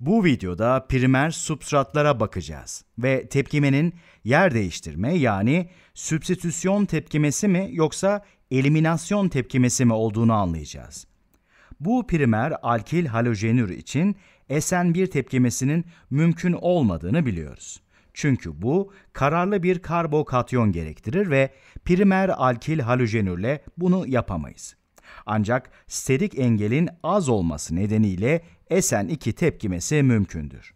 Bu videoda primer substratlara bakacağız ve tepkimenin yer değiştirme yani sübstitüsyon tepkimesi mi yoksa eliminasyon tepkimesi mi olduğunu anlayacağız. Bu primer alkil halojenür için SN1 tepkimesinin mümkün olmadığını biliyoruz. Çünkü bu kararlı bir karbokatyon gerektirir ve primer alkil halojenürle bunu yapamayız. Ancak sterik engelin az olması nedeniyle SN2 tepkimesi mümkündür.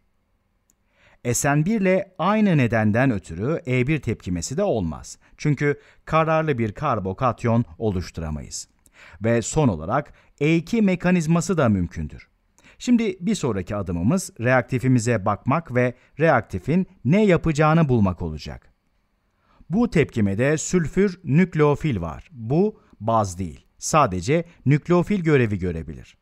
SN1 ile aynı nedenden ötürü E1 tepkimesi de olmaz. Çünkü kararlı bir karbokatyon oluşturamayız. Ve son olarak E2 mekanizması da mümkündür. Şimdi bir sonraki adımımız reaktifimize bakmak ve reaktifin ne yapacağını bulmak olacak. Bu tepkimede sülfür nükleofil var. Bu baz değil. Sadece nükleofil görevi görebilir.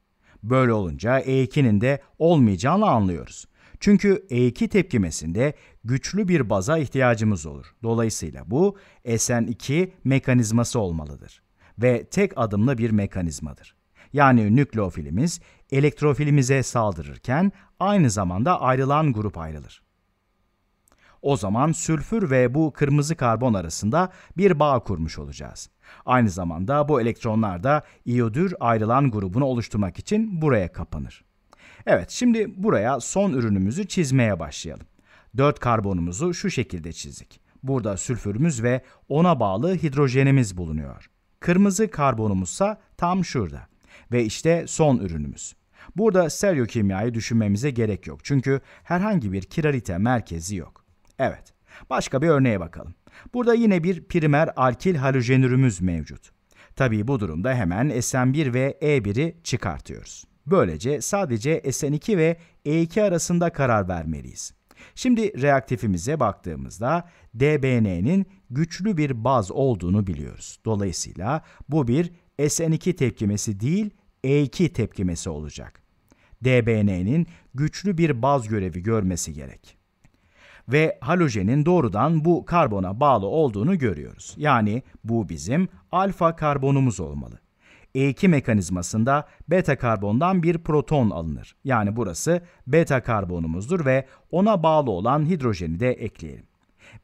Böyle olunca E2'nin de olmayacağını anlıyoruz. Çünkü E2 tepkimesinde güçlü bir baza ihtiyacımız olur. Dolayısıyla bu SN2 mekanizması olmalıdır ve tek adımlı bir mekanizmadır. Yani nükleofilimiz elektrofilimize saldırırken aynı zamanda ayrılan grup ayrılır. O zaman sülfür ve bu kırmızı karbon arasında bir bağ kurmuş olacağız. Aynı zamanda bu elektronlar da iyodür ayrılan grubunu oluşturmak için buraya kapanır. Evet şimdi buraya son ürünümüzü çizmeye başlayalım. 4 karbonumuzu şu şekilde çizdik. Burada sülfürümüz ve ona bağlı hidrojenimiz bulunuyor. Kırmızı karbonumuzsa tam şurada. Ve işte son ürünümüz. Burada stereokimyayı düşünmemize gerek yok çünkü herhangi bir kiralite merkezi yok. Evet. Başka bir örneğe bakalım. Burada yine bir primer alkil halojenürümüz mevcut. Tabii bu durumda hemen SN1 ve E1'i çıkartıyoruz. Böylece sadece SN2 ve E2 arasında karar vermeliyiz. Şimdi reaktifimize baktığımızda DBN'nin güçlü bir baz olduğunu biliyoruz. Dolayısıyla bu bir SN2 tepkimesi değil, E2 tepkimesi olacak. DBN'nin güçlü bir baz görevi görmesi gerek ve halojenin doğrudan bu karbona bağlı olduğunu görüyoruz. Yani bu bizim alfa karbonumuz olmalı. E2 mekanizmasında beta karbondan bir proton alınır. Yani burası beta karbonumuzdur ve ona bağlı olan hidrojeni de ekleyelim.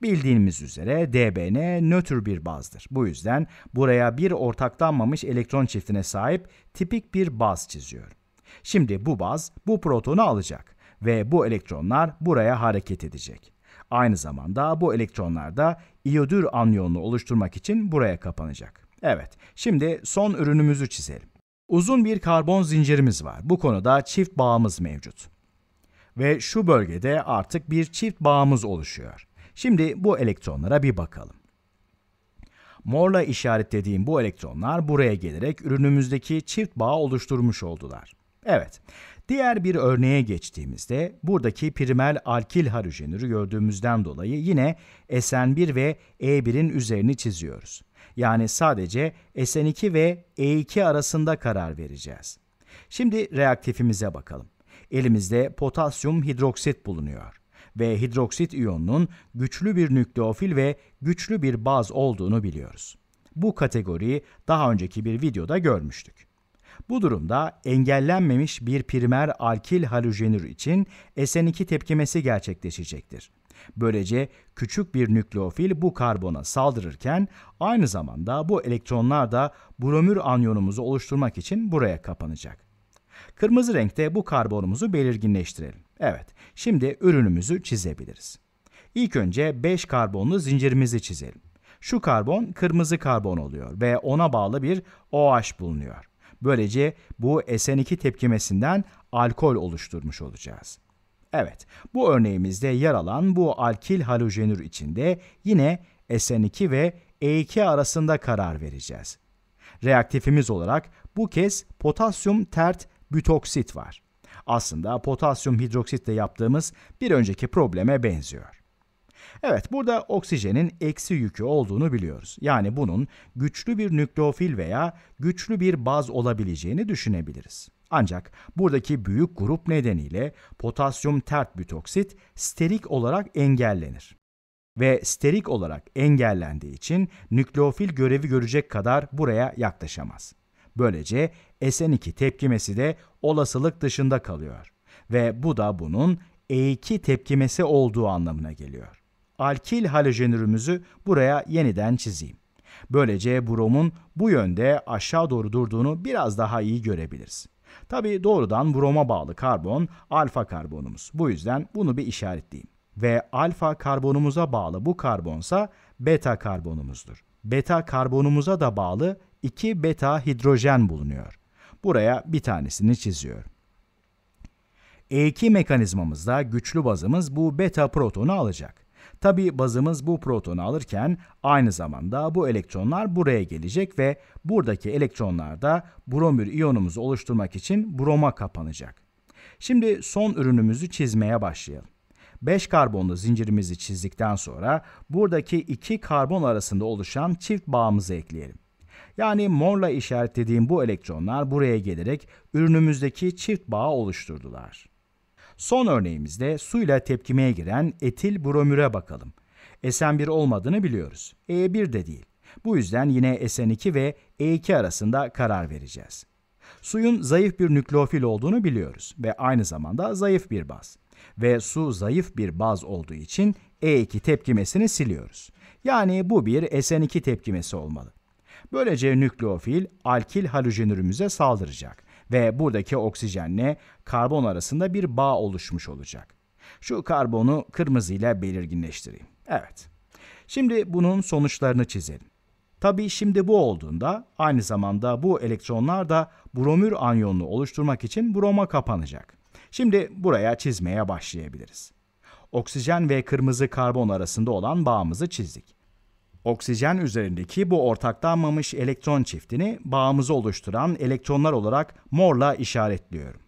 Bildiğimiz üzere DBN nötr bir bazdır. Bu yüzden buraya bir ortaklanmamış elektron çiftine sahip tipik bir baz çiziyorum. Şimdi bu baz bu protonu alacak ve bu elektronlar buraya hareket edecek. Aynı zamanda bu elektronlar da iyodür anyonunu oluşturmak için buraya kapanacak. Evet, şimdi son ürünümüzü çizelim. Uzun bir karbon zincirimiz var. Bu konuda çift bağımız mevcut. Ve şu bölgede artık bir çift bağımız oluşuyor. Şimdi bu elektronlara bir bakalım. Morla işaretlediğim bu elektronlar buraya gelerek ürünümüzdeki çift bağ oluşturmuş oldular. Evet, Diğer bir örneğe geçtiğimizde buradaki primel alkil halojenürü gördüğümüzden dolayı yine SN1 ve E1'in üzerini çiziyoruz. Yani sadece SN2 ve E2 arasında karar vereceğiz. Şimdi reaktifimize bakalım. Elimizde potasyum hidroksit bulunuyor ve hidroksit iyonunun güçlü bir nükleofil ve güçlü bir baz olduğunu biliyoruz. Bu kategoriyi daha önceki bir videoda görmüştük. Bu durumda engellenmemiş bir primer alkil halojenür için SN2 tepkimesi gerçekleşecektir. Böylece küçük bir nükleofil bu karbona saldırırken aynı zamanda bu elektronlar da bromür anyonumuzu oluşturmak için buraya kapanacak. Kırmızı renkte bu karbonumuzu belirginleştirelim. Evet, şimdi ürünümüzü çizebiliriz. İlk önce 5 karbonlu zincirimizi çizelim. Şu karbon kırmızı karbon oluyor ve ona bağlı bir OH bulunuyor. Böylece bu SN2 tepkimesinden alkol oluşturmuş olacağız. Evet, bu örneğimizde yer alan bu alkil halojenür içinde yine SN2 ve E2 arasında karar vereceğiz. Reaktifimiz olarak bu kez potasyum tert bütoksit var. Aslında potasyum hidroksitle yaptığımız bir önceki probleme benziyor. Evet burada oksijenin eksi yükü olduğunu biliyoruz. Yani bunun güçlü bir nükleofil veya güçlü bir baz olabileceğini düşünebiliriz. Ancak buradaki büyük grup nedeniyle potasyum tert bütoksit sterik olarak engellenir. Ve sterik olarak engellendiği için nükleofil görevi görecek kadar buraya yaklaşamaz. Böylece SN2 tepkimesi de olasılık dışında kalıyor ve bu da bunun E2 tepkimesi olduğu anlamına geliyor alkil halojenürümüzü buraya yeniden çizeyim. Böylece bromun bu yönde aşağı doğru durduğunu biraz daha iyi görebiliriz. Tabi doğrudan broma bağlı karbon alfa karbonumuz. Bu yüzden bunu bir işaretleyeyim. Ve alfa karbonumuza bağlı bu karbonsa beta karbonumuzdur. Beta karbonumuza da bağlı 2 beta hidrojen bulunuyor. Buraya bir tanesini çiziyorum. E2 mekanizmamızda güçlü bazımız bu beta protonu alacak. Tabi bazımız bu protonu alırken aynı zamanda bu elektronlar buraya gelecek ve buradaki elektronlar da bromür iyonumuzu oluşturmak için broma kapanacak. Şimdi son ürünümüzü çizmeye başlayalım. 5 karbonlu zincirimizi çizdikten sonra buradaki 2 karbon arasında oluşan çift bağımızı ekleyelim. Yani morla işaretlediğim bu elektronlar buraya gelerek ürünümüzdeki çift bağı oluşturdular. Son örneğimizde suyla tepkimeye giren etil bromüre bakalım. SN1 olmadığını biliyoruz. E1 de değil. Bu yüzden yine SN2 ve E2 arasında karar vereceğiz. Suyun zayıf bir nükleofil olduğunu biliyoruz ve aynı zamanda zayıf bir baz. Ve su zayıf bir baz olduğu için E2 tepkimesini siliyoruz. Yani bu bir SN2 tepkimesi olmalı. Böylece nükleofil alkil halojenürümüze saldıracak ve buradaki oksijenle karbon arasında bir bağ oluşmuş olacak. Şu karbonu kırmızıyla belirginleştireyim. Evet. Şimdi bunun sonuçlarını çizelim. Tabii şimdi bu olduğunda aynı zamanda bu elektronlar da bromür anyonunu oluşturmak için broma kapanacak. Şimdi buraya çizmeye başlayabiliriz. Oksijen ve kırmızı karbon arasında olan bağımızı çizdik. Oksijen üzerindeki bu ortaklanmamış elektron çiftini bağımızı oluşturan elektronlar olarak morla işaretliyorum.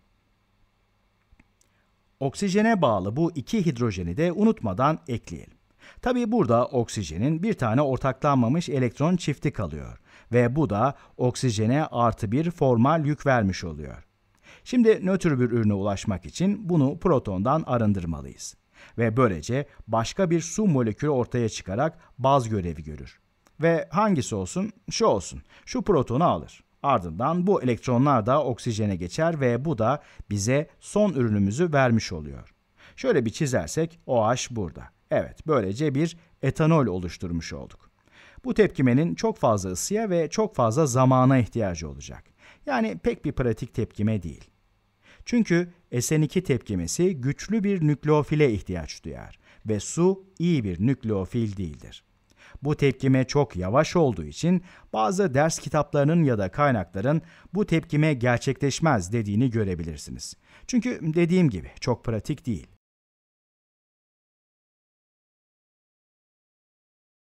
Oksijene bağlı bu iki hidrojeni de unutmadan ekleyelim. Tabi burada oksijenin bir tane ortaklanmamış elektron çifti kalıyor ve bu da oksijene artı bir formal yük vermiş oluyor. Şimdi nötr bir ürüne ulaşmak için bunu protondan arındırmalıyız ve böylece başka bir su molekülü ortaya çıkarak baz görevi görür. Ve hangisi olsun? Şu olsun. Şu protonu alır. Ardından bu elektronlar da oksijene geçer ve bu da bize son ürünümüzü vermiş oluyor. Şöyle bir çizersek OH burada. Evet, böylece bir etanol oluşturmuş olduk. Bu tepkimenin çok fazla ısıya ve çok fazla zamana ihtiyacı olacak. Yani pek bir pratik tepkime değil. Çünkü SN2 tepkimesi güçlü bir nükleofile ihtiyaç duyar ve su iyi bir nükleofil değildir. Bu tepkime çok yavaş olduğu için bazı ders kitaplarının ya da kaynakların bu tepkime gerçekleşmez dediğini görebilirsiniz. Çünkü dediğim gibi çok pratik değil.